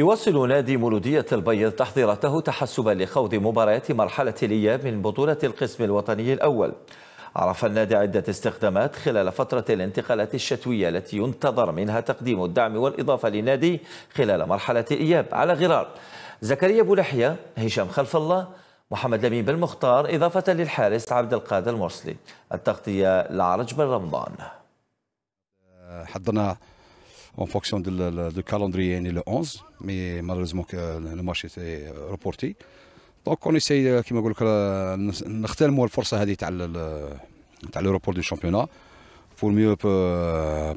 يواصل نادي مولودية البيض تحضيرته تحسبا لخوض مباريات مرحلة الإياب من بطولة القسم الوطني الأول عرف النادي عدة استخدامات خلال فترة الانتقالات الشتوية التي ينتظر منها تقديم الدعم والإضافة للنادي خلال مرحلة الإياب على غرار زكريا بولحية هشام خلف الله محمد لمين بالمختار إضافة للحارس عبد القادر المرسلي التغطية لعرج بن رمضان حضرنا en fonction du calendrier est né le 11 mais malheureusement euh, le match était euh, reporté دونك اون اساي كيما نقول لك نغتنموا الفرصه هذه تاع تاع لو رابور دو شامبيونا بور ميو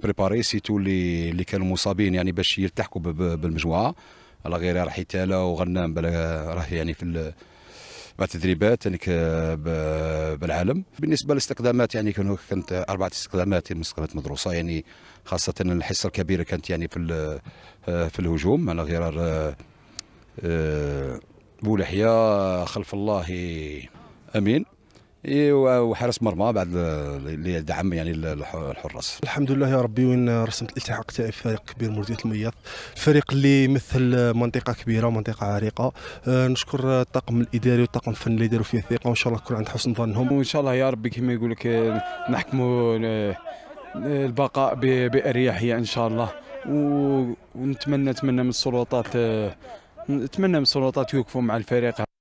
بريباري سيتو اللي اللي كانوا مصابين يعني باش يلتحقوا بالمجموعه على غير راح يتالا وغنام راه يعني في مع تدريبات يعني بالعالم بالنسبه للاستقدامات يعني كانوا كانت اربعه استقدامات يعني استقدامات مدروسه يعني خاصه الحصه الكبيره كانت يعني في آه، في الهجوم على غرار آه، آه، بو خلف الله امين وحارس مرمى بعد اللي دعم يعني الحراس الحمد لله يا ربي وين رسمت الالتحاق تاعي في فريق كبير مرديه المياط فريق اللي يمثل منطقه كبيره ومنطقه عريقه أه نشكر الطاقم الاداري والطاقم الفني اللي داروا فيه الثقه وان شاء الله تكون عند حسن ظنهم وان شاء الله يا ربي كما يقول لك نحكموا آه، البقاء باريحيه ان شاء الله ونتمنى نتمنى من السلطات آه، نتمنى من السلطات يوقفوا مع الفريق